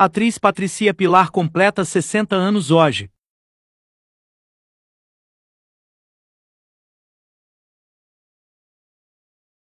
Atriz Patricia Pilar completa 60 anos hoje.